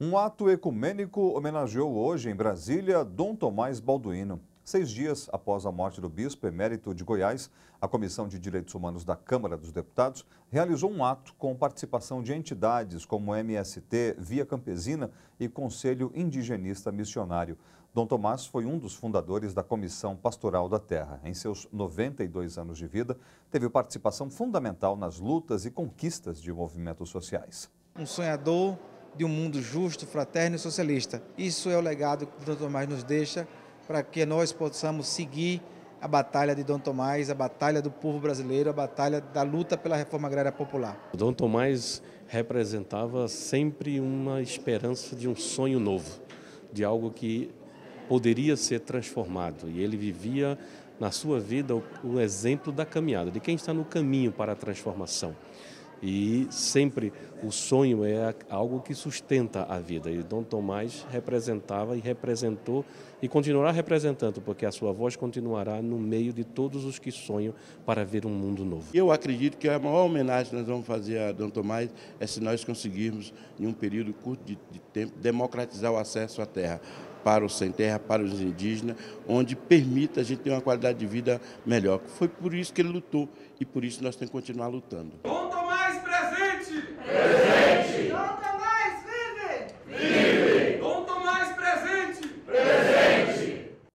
Um ato ecumênico homenageou hoje, em Brasília, Dom Tomás Balduino. Seis dias após a morte do bispo emérito de Goiás, a Comissão de Direitos Humanos da Câmara dos Deputados realizou um ato com participação de entidades como MST, Via Campesina e Conselho Indigenista Missionário. Dom Tomás foi um dos fundadores da Comissão Pastoral da Terra. Em seus 92 anos de vida, teve participação fundamental nas lutas e conquistas de movimentos sociais. Um sonhador de um mundo justo, fraterno e socialista. Isso é o legado que Dom Tomás nos deixa para que nós possamos seguir a batalha de Dom Tomás, a batalha do povo brasileiro, a batalha da luta pela reforma agrária popular. Dom Tomás representava sempre uma esperança de um sonho novo, de algo que poderia ser transformado. E ele vivia na sua vida o exemplo da caminhada, de quem está no caminho para a transformação. E sempre o sonho é algo que sustenta a vida. E Dom Tomás representava e representou e continuará representando, porque a sua voz continuará no meio de todos os que sonham para ver um mundo novo. Eu acredito que a maior homenagem que nós vamos fazer a Dom Tomás é se nós conseguirmos, em um período curto de, de tempo, democratizar o acesso à terra para os sem terra, para os indígenas, onde permita a gente ter uma qualidade de vida melhor. Foi por isso que ele lutou e por isso nós temos que continuar lutando.